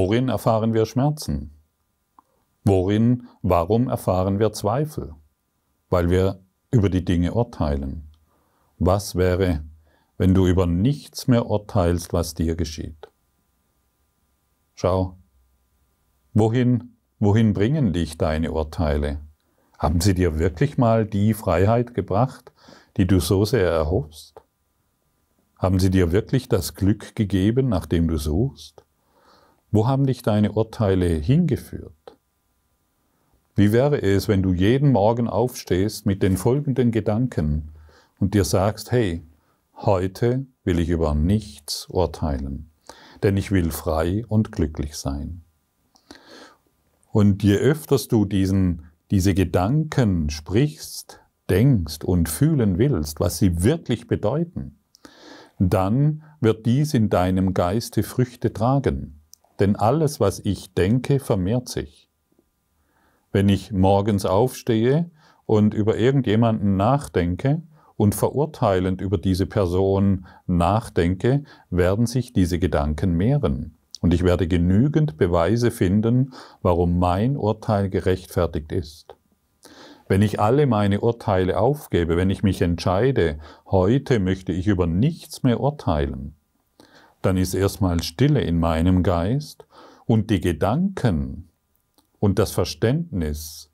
Worin erfahren wir Schmerzen? Worin, warum erfahren wir Zweifel? Weil wir über die Dinge urteilen. Was wäre, wenn du über nichts mehr urteilst, was dir geschieht? Schau, wohin, wohin bringen dich deine Urteile? Haben sie dir wirklich mal die Freiheit gebracht, die du so sehr erhoffst? Haben sie dir wirklich das Glück gegeben, nach dem du suchst? Wo haben dich deine Urteile hingeführt? Wie wäre es, wenn du jeden Morgen aufstehst mit den folgenden Gedanken und dir sagst, hey, heute will ich über nichts urteilen, denn ich will frei und glücklich sein. Und je öfters du diesen, diese Gedanken sprichst, denkst und fühlen willst, was sie wirklich bedeuten, dann wird dies in deinem Geiste Früchte tragen denn alles, was ich denke, vermehrt sich. Wenn ich morgens aufstehe und über irgendjemanden nachdenke und verurteilend über diese Person nachdenke, werden sich diese Gedanken mehren. Und ich werde genügend Beweise finden, warum mein Urteil gerechtfertigt ist. Wenn ich alle meine Urteile aufgebe, wenn ich mich entscheide, heute möchte ich über nichts mehr urteilen, dann ist erstmal Stille in meinem Geist und die Gedanken und das Verständnis,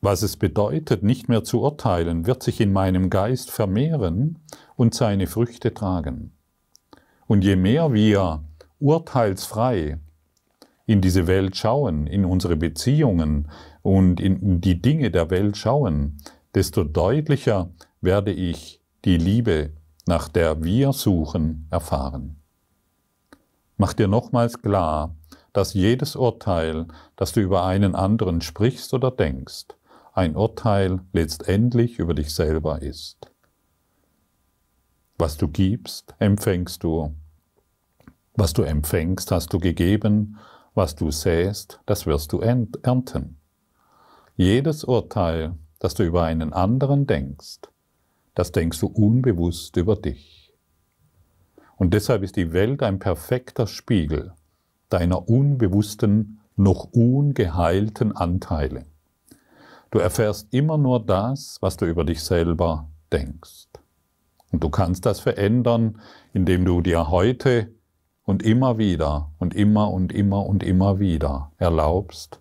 was es bedeutet, nicht mehr zu urteilen, wird sich in meinem Geist vermehren und seine Früchte tragen. Und je mehr wir urteilsfrei in diese Welt schauen, in unsere Beziehungen und in die Dinge der Welt schauen, desto deutlicher werde ich die Liebe nach der wir suchen, erfahren. Mach dir nochmals klar, dass jedes Urteil, das du über einen anderen sprichst oder denkst, ein Urteil letztendlich über dich selber ist. Was du gibst, empfängst du. Was du empfängst, hast du gegeben. Was du säst, das wirst du ernten. Jedes Urteil, das du über einen anderen denkst, das denkst du unbewusst über dich. Und deshalb ist die Welt ein perfekter Spiegel deiner unbewussten, noch ungeheilten Anteile. Du erfährst immer nur das, was du über dich selber denkst. Und du kannst das verändern, indem du dir heute und immer wieder und immer und immer und immer wieder erlaubst,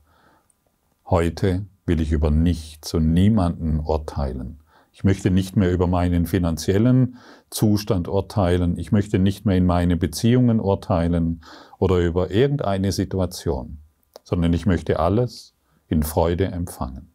heute will ich über nichts und niemanden urteilen. Ich möchte nicht mehr über meinen finanziellen Zustand urteilen. Ich möchte nicht mehr in meine Beziehungen urteilen oder über irgendeine Situation, sondern ich möchte alles in Freude empfangen.